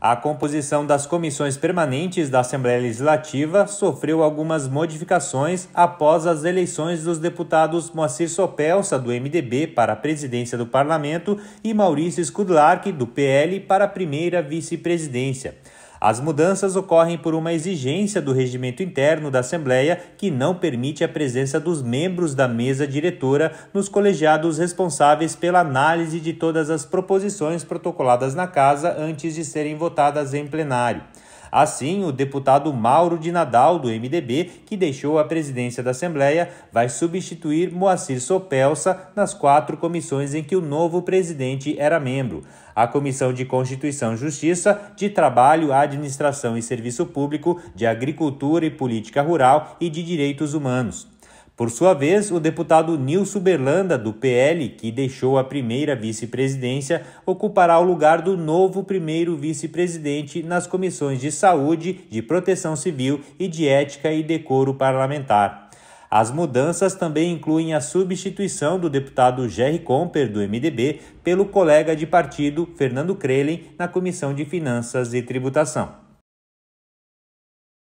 A composição das comissões permanentes da Assembleia Legislativa sofreu algumas modificações após as eleições dos deputados Moacir Sopelsa, do MDB, para a presidência do parlamento e Maurício Skudlark, do PL, para a primeira vice-presidência. As mudanças ocorrem por uma exigência do regimento interno da Assembleia que não permite a presença dos membros da mesa diretora nos colegiados responsáveis pela análise de todas as proposições protocoladas na Casa antes de serem votadas em plenário. Assim, o deputado Mauro de Nadal, do MDB, que deixou a presidência da Assembleia, vai substituir Moacir Sopelsa nas quatro comissões em que o novo presidente era membro. A Comissão de Constituição e Justiça, de Trabalho, Administração e Serviço Público, de Agricultura e Política Rural e de Direitos Humanos. Por sua vez, o deputado Nilson Berlanda, do PL, que deixou a primeira vice-presidência, ocupará o lugar do novo primeiro vice-presidente nas comissões de Saúde, de Proteção Civil e de Ética e Decoro Parlamentar. As mudanças também incluem a substituição do deputado Jerry Comper, do MDB, pelo colega de partido Fernando Crelen na Comissão de Finanças e Tributação.